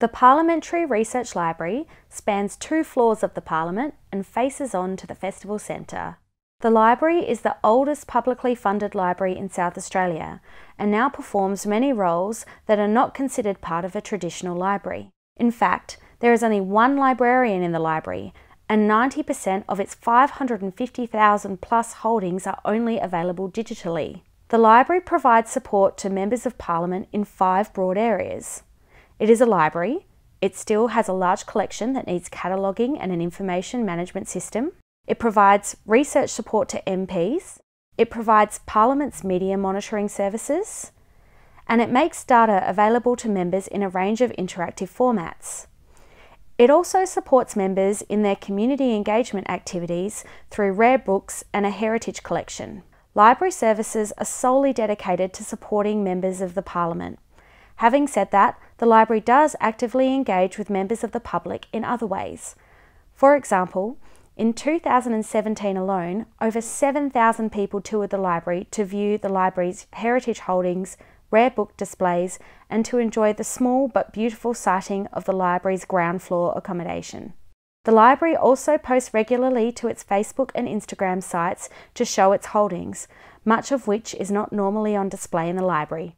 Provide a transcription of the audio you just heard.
The Parliamentary Research Library spans two floors of the Parliament and faces on to the Festival Centre. The library is the oldest publicly funded library in South Australia and now performs many roles that are not considered part of a traditional library. In fact, there is only one librarian in the library, and 90% of its 550,000 plus holdings are only available digitally. The library provides support to members of parliament in five broad areas. It is a library. It still has a large collection that needs cataloguing and an information management system. It provides research support to MPs. It provides Parliament's media monitoring services. And it makes data available to members in a range of interactive formats. It also supports members in their community engagement activities through rare books and a heritage collection. Library services are solely dedicated to supporting members of the Parliament. Having said that, the library does actively engage with members of the public in other ways. For example, in 2017 alone, over 7,000 people toured the library to view the library's heritage holdings, rare book displays, and to enjoy the small but beautiful sighting of the library's ground floor accommodation. The library also posts regularly to its Facebook and Instagram sites to show its holdings, much of which is not normally on display in the library.